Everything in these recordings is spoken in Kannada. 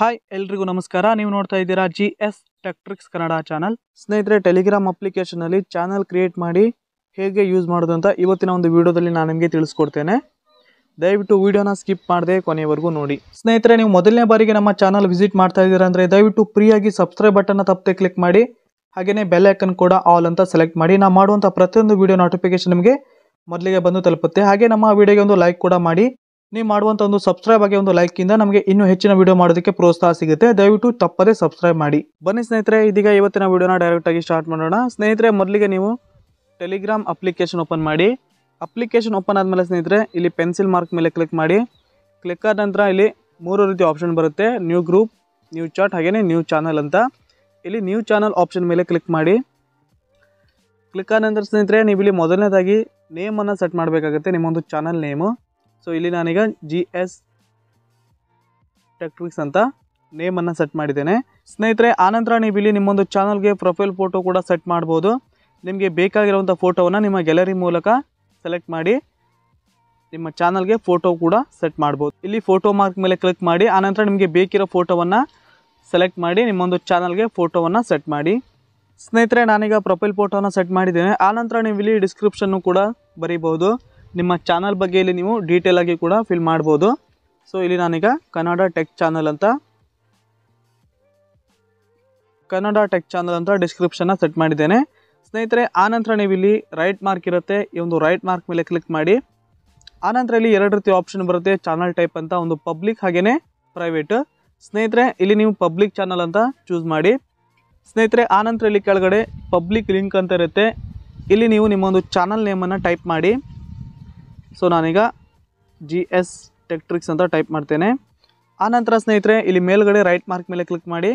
ಹಾಯ್ ಎಲ್ರಿಗೂ ನಮಸ್ಕಾರ ನೀವು ನೋಡ್ತಾ ಇದ್ದೀರಾ G S tech tricks Kannada channel ಸ್ನೇಹಿತರೆ ಟೆಲಿಗ್ರಾಮ್ ಅಪ್ಲಿಕೇಶನಲ್ಲಿ ಚಾನಲ್ ಕ್ರಿಯೇಟ್ ಮಾಡಿ ಹೇಗೆ ಯೂಸ್ ಮಾಡೋದು ಅಂತ ಇವತ್ತಿನ ಒಂದು ವಿಡಿಯೋದಲ್ಲಿ ನಾನು ನಿಮಗೆ ತಿಳಿಸ್ಕೊಡ್ತೇನೆ ದಯವಿಟ್ಟು ವಿಡಿಯೋನ ಸ್ಕಿಪ್ ಮಾಡದೆ ಕೊನೆಯವರೆಗೂ ನೋಡಿ ಸ್ನೇಹಿತರೆ ನೀವು ಮೊದಲನೇ ಬಾರಿಗೆ ನಮ್ಮ ಚಾನಲ್ ವಿಸಿಟ್ ಮಾಡ್ತಾ ಇದ್ದೀರಾ ಅಂದರೆ ದಯವಿಟ್ಟು ಫ್ರೀಯಾಗಿ ಸಬ್ಸ್ಕ್ರೈಬ್ ಬಟನ್ನ ತಪ್ಪದೆ ಕ್ಲಿಕ್ ಮಾಡಿ ಹಾಗೆಯೇ ಬೆಲ್ ಐಕನ್ ಕೂಡ ಆಲ್ ಅಂತ ಸೆಲೆಕ್ಟ್ ಮಾಡಿ ನಾವು ಮಾಡುವಂಥ ಪ್ರತಿಯೊಂದು ವಿಡಿಯೋ ನೋಟಿಫಿಕೇಶನ್ ನಿಮಗೆ ಮೊದಲಿಗೆ ಬಂದು ತಲುಪುತ್ತೆ ಹಾಗೆ ನಮ್ಮ ವಿಡಿಯೋಗೆ ಒಂದು ಲೈಕ್ ಕೂಡ ಮಾಡಿ ನೀವು ಮಾಡುವಂಥ ಒಂದು ಸಬ್ಸ್ಕ್ರೈಬ್ ಆಗಿ ಒಂದು ಲೈಕಿಂದ ನಮಗೆ ಇನ್ನೂ ಹೆಚ್ಚಿನ ವಿಡಿಯೋ ಮಾಡೋದಕ್ಕೆ ಪ್ರೋತ್ಸಾಹ ಸಿಗುತ್ತೆ ದಯವಿಟ್ಟು ತಪ್ಪದೇ ಸಬ್ಸ್ಕ್ರೈಬ್ ಮಾಡಿ ಬನ್ನಿ ಸ್ನೇಹಿತರೆ ಇದೀಗ ಇವತ್ತಿನ ವಿಡಿಯೋನ ಡೈರೆಕ್ಟಾಗಿ ಸ್ಟಾರ್ಟ್ ಮಾಡೋಣ ಸ್ನೇಹಿತರೆ ಮೊದಲಿಗೆ ನೀವು ಟೆಲಿಗ್ರಾಮ್ ಅಪ್ಲಿಕೇಶನ್ ಓಪನ್ ಮಾಡಿ ಅಪ್ಲಿಕೇಶನ್ ಓಪನ್ ಆದಮೇಲೆ ಸ್ನೇಹಿತರೆ ಇಲ್ಲಿ ಪೆನ್ಸಿಲ್ ಮಾರ್ಕ್ ಮೇಲೆ ಕ್ಲಿಕ್ ಮಾಡಿ ಕ್ಲಿಕ್ ಆದ ನಂತರ ಇಲ್ಲಿ ಮೂರು ರೀತಿ ಆಪ್ಷನ್ ಬರುತ್ತೆ ನ್ಯೂ ಗ್ರೂಪ್ ನ್ಯೂ ಚಾಟ್ ಹಾಗೆಯೇ ನ್ಯೂ ಚಾನಲ್ ಅಂತ ಇಲ್ಲಿ ನ್ಯೂ ಚಾನಲ್ ಆಪ್ಷನ್ ಮೇಲೆ ಕ್ಲಿಕ್ ಮಾಡಿ ಕ್ಲಿಕ್ ಆದ ನಂತರ ಸ್ನೇಹಿತರೆ ನೀವು ಇಲ್ಲಿ ಮೊದಲನೇದಾಗಿ ನೇಮನ್ನು ಸೆಟ್ ಮಾಡಬೇಕಾಗುತ್ತೆ ನಿಮ್ಮೊಂದು ಚಾನಲ್ ನೇಮು ಸೊ ಇಲ್ಲಿ ನಾನೀಗ ಜಿ ಎಸ್ ಟೆಕ್ಟ್ರಿಕ್ಸ್ ಅಂತ ನೇಮನ್ನು ಸೆಟ್ ಮಾಡಿದ್ದೇನೆ ಸ್ನೇಹಿತರೆ ಆನಂತರ ನೀವು ಇಲ್ಲಿ ನಿಮ್ಮೊಂದು ಚಾನಲ್ಗೆ ಪ್ರೊಫೈಲ್ ಫೋಟೋ ಕೂಡ ಸೆಟ್ ಮಾಡ್ಬೋದು ನಿಮಗೆ ಬೇಕಾಗಿರುವಂಥ ಫೋಟೋವನ್ನು ನಿಮ್ಮ ಗ್ಯಾಲರಿ ಮೂಲಕ ಸೆಲೆಕ್ಟ್ ಮಾಡಿ ನಿಮ್ಮ ಚಾನಲ್ಗೆ ಫೋಟೋ ಕೂಡ ಸೆಟ್ ಮಾಡ್ಬೋದು ಇಲ್ಲಿ ಫೋಟೋ ಮಾರ್ಕ್ ಮೇಲೆ ಕ್ಲಿಕ್ ಮಾಡಿ ಆನಂತರ ನಿಮಗೆ ಬೇಕಿರೋ ಫೋಟೋವನ್ನು ಸೆಲೆಕ್ಟ್ ಮಾಡಿ ನಿಮ್ಮೊಂದು ಚಾನಲ್ಗೆ ಫೋಟೋವನ್ನು ಸೆಟ್ ಮಾಡಿ ಸ್ನೇಹಿತರೆ ನಾನೀಗ ಪ್ರೊಫೈಲ್ ಫೋಟೋವನ್ನು ಸೆಟ್ ಮಾಡಿದ್ದೇನೆ ಆನಂತರ ನೀವು ಇಲ್ಲಿ ಡಿಸ್ಕ್ರಿಪ್ಷನ್ನು ಕೂಡ ಬರೀಬಹುದು ನಿಮ್ಮ ಚಾನಲ್ ಬಗ್ಗೆ ಇಲ್ಲಿ ನೀವು ಡೀಟೇಲ್ ಆಗಿ ಕೂಡ ಫಿಲ್ ಮಾಡ್ಬೋದು ಸೊ ಇಲ್ಲಿ ನಾನೀಗ ಕನ್ನಡ ಟೆಕ್ ಚಾನಲ್ ಅಂತ ಕನ್ನಡ ಟೆಕ್ ಚಾನಲ್ ಅಂತ ಡಿಸ್ಕ್ರಿಪ್ಷನ್ನ ಸೆಟ್ ಮಾಡಿದ್ದೇನೆ ಸ್ನೇಹಿತರೆ ಆನಂತರ ನೀವು ಇಲ್ಲಿ ರೈಟ್ ಮಾರ್ಕ್ ಇರುತ್ತೆ ಈ ಒಂದು ರೈಟ್ ಮಾರ್ಕ್ ಮೇಲೆ ಕ್ಲಿಕ್ ಮಾಡಿ ಆನಂತರ ಇಲ್ಲಿ ಎರಡು ರೀತಿ ಆಪ್ಷನ್ ಬರುತ್ತೆ ಚಾನಲ್ ಟೈಪ್ ಅಂತ ಒಂದು ಪಬ್ಲಿಕ್ ಹಾಗೆಯೇ ಪ್ರೈವೇಟ್ ಸ್ನೇಹಿತರೆ ಇಲ್ಲಿ ನೀವು ಪಬ್ಲಿಕ್ ಚಾನಲ್ ಅಂತ ಚೂಸ್ ಮಾಡಿ ಸ್ನೇಹಿತರೆ ಆನಂತರ ಇಲ್ಲಿ ಕೆಳಗಡೆ ಪಬ್ಲಿಕ್ ಲಿಂಕ್ ಅಂತ ಇರುತ್ತೆ ಇಲ್ಲಿ ನೀವು ನಿಮ್ಮೊಂದು ಚಾನಲ್ ನೇಮನ್ನು ಟೈಪ್ ಮಾಡಿ ಸೊ ನಾನೀಗ ಜಿ ಎಸ್ ಟೆಕ್ಟ್ರಿಕ್ಸ್ ಅಂತ ಟೈಪ್ ಮಾಡ್ತೇನೆ ಆನಂತರ ಸ್ನೇಹಿತರೆ ಇಲ್ಲಿ ಮೇಲ್ಗಡೆ ರೈಟ್ ಮಾರ್ಕ್ ಮೇಲೆ ಕ್ಲಿಕ್ ಮಾಡಿ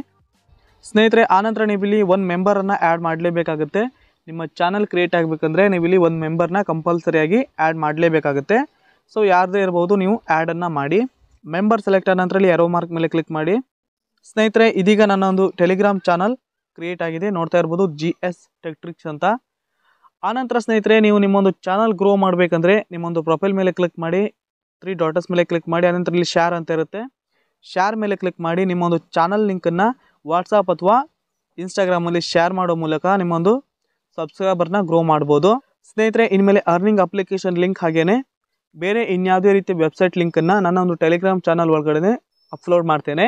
ಸ್ನೇಹಿತರೆ ಆನಂತರ ನೀವಿಲ್ಲಿ ಒಂದು ಮೆಂಬರನ್ನು ಆ್ಯಡ್ ಮಾಡಲೇಬೇಕಾಗುತ್ತೆ ನಿಮ್ಮ ಚಾನಲ್ ಕ್ರಿಯೇಟ್ ಆಗಬೇಕಂದ್ರೆ ನೀವಿಲ್ಲಿ ಒಂದು ಮೆಂಬರ್ನ ಕಂಪಲ್ಸರಿಯಾಗಿ ಆ್ಯಡ್ ಮಾಡಲೇಬೇಕಾಗುತ್ತೆ ಸೊ ಯಾರದೇ ಇರ್ಬೋದು ನೀವು ಆ್ಯಡನ್ನು ಮಾಡಿ ಮೆಂಬರ್ ಸೆಲೆಕ್ಟ್ ಆದ ನಂತರ ಇಲ್ಲಿ ಎರೋ ಮಾರ್ಕ್ ಮೇಲೆ ಕ್ಲಿಕ್ ಮಾಡಿ ಸ್ನೇಹಿತರೆ ಇದೀಗ ನನ್ನ ಒಂದು ಟೆಲಿಗ್ರಾಮ್ ಚಾನಲ್ ಕ್ರಿಯೇಟ್ ಆಗಿದೆ ನೋಡ್ತಾ ಇರ್ಬೋದು ಜಿ ಎಸ್ ಟೆಕ್ಟ್ರಿಕ್ಸ್ ಅಂತ ಆನಂತರ ಸ್ನೇಹಿತರೆ ನೀವು ನಿಮ್ಮೊಂದು ಚಾನಲ್ ಗ್ರೋ ಮಾಡಬೇಕಂದ್ರೆ ನಿಮ್ಮೊಂದು ಪ್ರೊಫೈಲ್ ಮೇಲೆ ಕ್ಲಿಕ್ ಮಾಡಿ ತ್ರೀ ಡಾಟರ್ಸ್ ಮೇಲೆ ಕ್ಲಿಕ್ ಮಾಡಿ ಆನಂತರ ಇಲ್ಲಿ ಶೇರ್ ಅಂತ ಇರುತ್ತೆ ಶೇರ್ ಮೇಲೆ ಕ್ಲಿಕ್ ಮಾಡಿ ನಿಮ್ಮೊಂದು ಚಾನಲ್ ಲಿಂಕನ್ನು ವಾಟ್ಸಪ್ ಅಥವಾ ಇನ್ಸ್ಟಾಗ್ರಾಮಲ್ಲಿ ಶೇರ್ ಮಾಡೋ ಮೂಲಕ ನಿಮ್ಮೊಂದು ಸಬ್ಸ್ಕ್ರೈಬರ್ನ ಗ್ರೋ ಮಾಡ್ಬೋದು ಸ್ನೇಹಿತರೆ ಇನ್ಮೇಲೆ ಅರ್ನಿಂಗ್ ಅಪ್ಲಿಕೇಶನ್ ಲಿಂಕ್ ಹಾಗೇನೆ ಬೇರೆ ಇನ್ಯಾವುದೇ ರೀತಿಯ ವೆಬ್ಸೈಟ್ ಲಿಂಕನ್ನು ನನ್ನ ಒಂದು ಟೆಲಿಗ್ರಾಮ್ ಚಾನಲ್ ಒಳಗಡೆ ಅಪ್ಲೋಡ್ ಮಾಡ್ತೇನೆ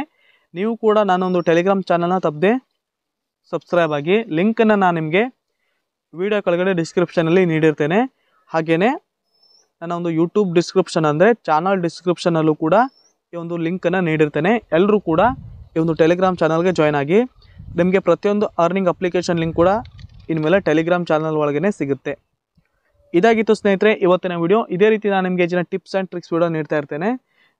ನೀವು ಕೂಡ ನಾನೊಂದು ಟೆಲಿಗ್ರಾಮ್ ಚಾನಲ್ನ ತಪ್ಪದೆ ಸಬ್ಸ್ಕ್ರೈಬ್ ಆಗಿ ಲಿಂಕನ್ನು ನಾನು ನಿಮಗೆ ವಿಡಿಯೋ ಕೆಳಗಡೆ ಡಿಸ್ಕ್ರಿಪ್ಷನಲ್ಲಿ ನೀಡಿರ್ತೇನೆ ಹಾಗೆಯೇ ನನ್ನ ಒಂದು ಯೂಟ್ಯೂಬ್ ಡಿಸ್ಕ್ರಿಪ್ಷನ್ ಅಂದರೆ ಚಾನಲ್ ಡಿಸ್ಕ್ರಿಪ್ಷನಲ್ಲೂ ಕೂಡ ಈ ಒಂದು ಲಿಂಕನ್ನು ನೀಡಿರ್ತೇನೆ ಎಲ್ಲರೂ ಕೂಡ ಈ ಒಂದು ಟೆಲಿಗ್ರಾಮ್ ಚಾನಲ್ಗೆ ಜಾಯ್ನ್ ಆಗಿ ನಿಮಗೆ ಪ್ರತಿಯೊಂದು ಅರ್ನಿಂಗ್ ಅಪ್ಲಿಕೇಶನ್ ಲಿಂಕ್ ಕೂಡ ಇನ್ಮೇಲೆ ಟೆಲಿಗ್ರಾಮ್ ಚಾನಲ್ ಒಳಗೇ ಸಿಗುತ್ತೆ ಇದಾಗಿತ್ತು ಸ್ನೇಹಿತರೆ ಇವತ್ತಿನ ವಿಡಿಯೋ ಇದೇ ರೀತಿ ನಾನು ನಿಮಗೆ ಜನ ಟಿಪ್ಸ್ ಆ್ಯಂಡ್ ಟ್ರಿಕ್ಸ್ ವಿಡಿಯೋ ನೀಡ್ತಾ ಇರ್ತೇನೆ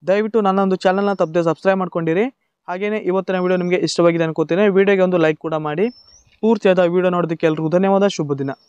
ದಯವಿಟ್ಟು ನನ್ನ ಒಂದು ಚಾನಲ್ನ ತಪ್ಪದೆ ಸಬ್ಸ್ಕ್ರೈಬ್ ಮಾಡ್ಕೊಂಡಿರಿ ಹಾಗೆಯೇ ಇವತ್ತಿನ ವಿಡಿಯೋ ನಿಮಗೆ ಇಷ್ಟವಾಗಿದೆ ಅನ್ಕೋತೀನಿ ವಿಡಿಯೋಗೆ ಒಂದು ಲೈಕ್ ಕೂಡ ಮಾಡಿ ಪೂರ್ತಿಯಾದ ವಿಡಿಯೋ ನೋಡೋದಕ್ಕೆ ಎಲ್ಲರಿಗೂ ಧನ್ಯವಾದ ಶುಭ ದಿನ